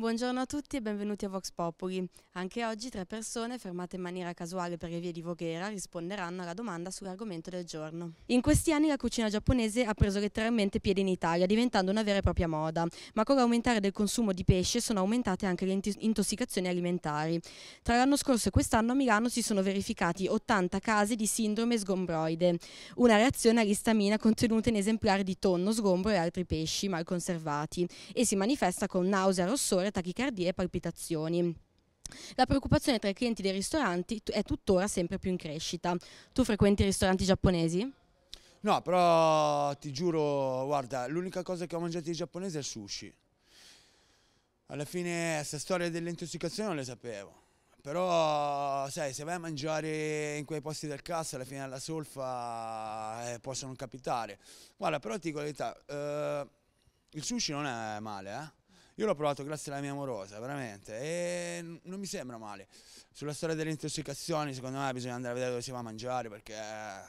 Buongiorno a tutti e benvenuti a Vox Populi. Anche oggi tre persone, fermate in maniera casuale per le vie di Voghera, risponderanno alla domanda sull'argomento del giorno. In questi anni la cucina giapponese ha preso letteralmente piede in Italia, diventando una vera e propria moda, ma con l'aumentare del consumo di pesce sono aumentate anche le intossicazioni alimentari. Tra l'anno scorso e quest'anno a Milano si sono verificati 80 casi di sindrome sgombroide, una reazione all'istamina contenuta in esemplari di tonno, sgombro e altri pesci mal conservati, e si manifesta con nausea, rossore febbre, tachicardia e palpitazioni. La preoccupazione tra i clienti dei ristoranti è tuttora sempre più in crescita. Tu frequenti i ristoranti giapponesi? No, però ti giuro, guarda, l'unica cosa che ho mangiato di giapponese è il sushi. Alla fine questa storia dell'intossicazione non le sapevo. Però, sai, se vai a mangiare in quei posti del cazzo, alla fine alla solfa eh, possono capitare. Guarda, però ti dico la verità, eh, il sushi non è male, eh? Io l'ho provato grazie alla mia amorosa, veramente, e non mi sembra male. Sulla storia delle intossicazioni, secondo me bisogna andare a vedere dove si va a mangiare, perché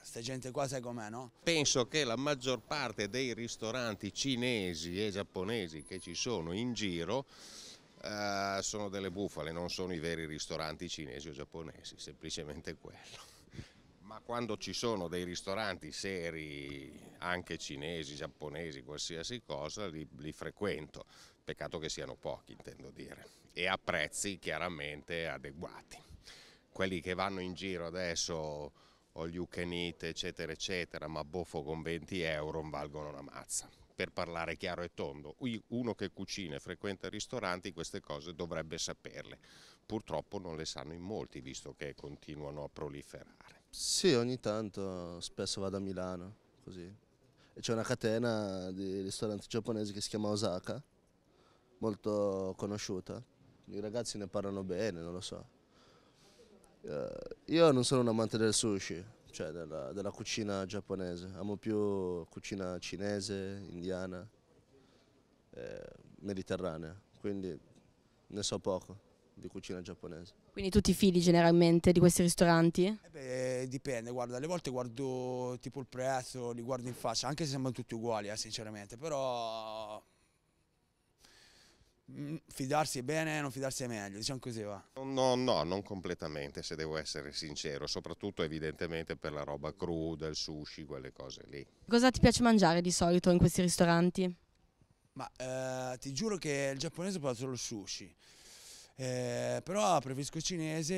sta gente qua sai com'è, no? Penso che la maggior parte dei ristoranti cinesi e giapponesi che ci sono in giro Uh, sono delle bufale, non sono i veri ristoranti cinesi o giapponesi, semplicemente quello. Ma quando ci sono dei ristoranti seri, anche cinesi, giapponesi, qualsiasi cosa, li, li frequento. Peccato che siano pochi, intendo dire, e a prezzi chiaramente adeguati. Quelli che vanno in giro adesso, all gli can eccetera, eccetera, ma boffo con 20 euro non valgono una mazza. Per parlare chiaro e tondo, uno che cucina e frequenta ristoranti queste cose dovrebbe saperle. Purtroppo non le sanno in molti, visto che continuano a proliferare. Sì, ogni tanto, spesso vado a Milano, così. c'è una catena di ristoranti giapponesi che si chiama Osaka, molto conosciuta. I ragazzi ne parlano bene, non lo so. Eh, io non sono un amante del sushi, cioè della, della cucina giapponese. Amo più cucina cinese, indiana, eh, mediterranea. Quindi ne so poco di cucina giapponese. Quindi tu ti fidi generalmente di questi ristoranti? Eh beh, dipende, guarda, alle volte guardo tipo il prezzo, li guardo in faccia, anche se sembrano tutti uguali, eh, sinceramente, però mm, fidarsi è bene, non fidarsi è meglio, diciamo così va. No, no, non completamente se devo essere sincero, soprattutto evidentemente per la roba cruda, il sushi, quelle cose lì. Cosa ti piace mangiare di solito in questi ristoranti? Ma eh, ti giuro che il giapponese ho provato solo il sushi, eh, però preferisco il cinese,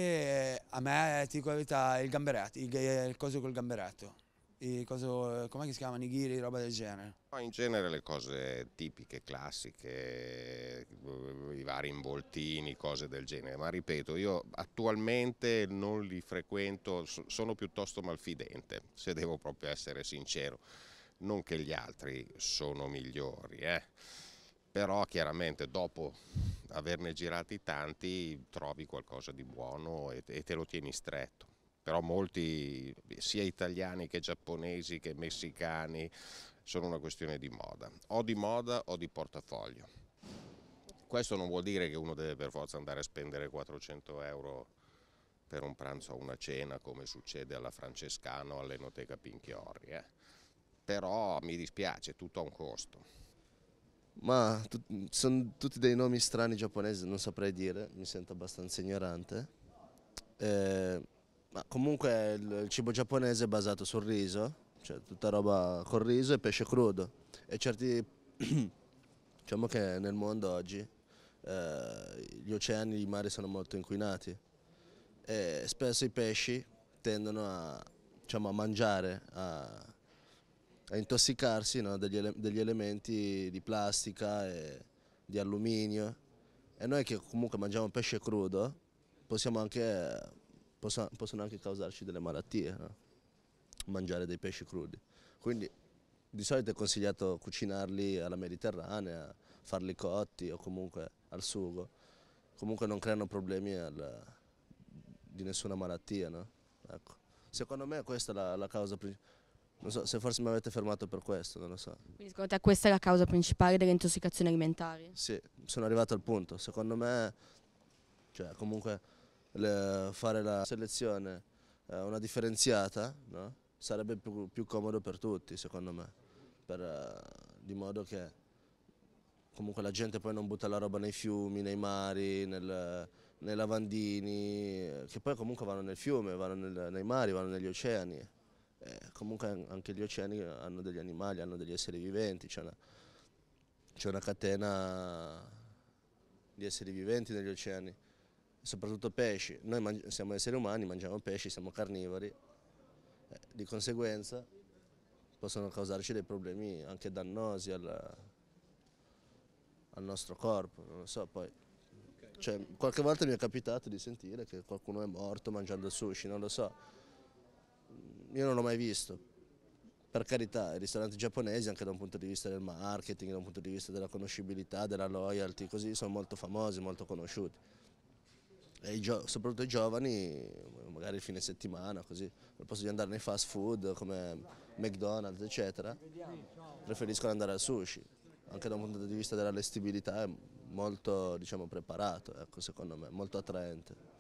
eh, a me eh, ti dico la verità, il gamberetto, il, eh, il coso col gamberetto. Cosa, come si chiama, nigiri, roba del genere? In genere le cose tipiche, classiche, i vari involtini, cose del genere, ma ripeto, io attualmente non li frequento, sono piuttosto malfidente, se devo proprio essere sincero, non che gli altri sono migliori, eh? però chiaramente dopo averne girati tanti trovi qualcosa di buono e, e te lo tieni stretto però molti, sia italiani che giapponesi che messicani, sono una questione di moda. O di moda o di portafoglio. Questo non vuol dire che uno deve per forza andare a spendere 400 euro per un pranzo o una cena come succede alla Francescano o all'Enoteca Pinchiorri. Eh? Però mi dispiace, tutto ha un costo. Ma tu, sono tutti dei nomi strani giapponesi, non saprei dire, mi sento abbastanza ignorante. Eh, ma comunque il, il, cibo giapponese è basato sul riso, cioè tutta roba col riso e pesce crudo. E certi, diciamo che nel mondo oggi eh, gli oceani, i mari sono molto inquinati e spesso i pesci tendono a, diciamo, a mangiare, a a intossicarsi no, degli, ele degli, elementi di plastica e di alluminio e noi che comunque mangiamo pesce crudo possiamo anche, possono, possono anche causarci delle malattie, no? mangiare dei pesci crudi. Quindi di solito è consigliato cucinarli alla mediterranea, farli cotti o comunque al sugo. Comunque non creano problemi al, di nessuna malattia. No? Ecco. Secondo me questa è la, la causa principale non so se forse mi avete fermato per questo, non lo so. Quindi secondo te questa è la causa principale delle intossicazioni alimentari? Sì, sono arrivato al punto. Secondo me, cioè comunque le, fare la selezione, eh, una differenziata, no? sarebbe più, più, comodo per tutti, secondo me. Per, eh, di modo che comunque la gente poi non butta la roba nei fiumi, nei mari, nel, nei lavandini, eh, che poi comunque vanno nel fiume, vanno nel, nei mari, vanno negli oceani eh, comunque anche gli oceani eh, hanno degli animali, hanno degli esseri viventi, c'è una, una, catena di esseri viventi negli oceani, soprattutto pesci. Noi siamo esseri umani, mangiamo pesci, siamo carnivori, eh, di conseguenza possono causarci dei problemi anche dannosi alla, al nostro corpo, non lo so, poi cioè, qualche volta mi è capitato di sentire che qualcuno è morto mangiando sushi, non lo so io non l'ho mai visto. Per carità, i ristoranti giapponesi anche da un punto di vista del marketing, da un punto di vista della conoscibilità, della loyalty, così sono molto famosi, molto conosciuti. I soprattutto i giovani, magari il fine settimana, così, al posto di andare nei fast food come McDonald's, eccetera, preferiscono andare al sushi. Anche da un punto di vista della dell'allestibilità è molto diciamo, preparato, ecco, secondo me, molto attraente.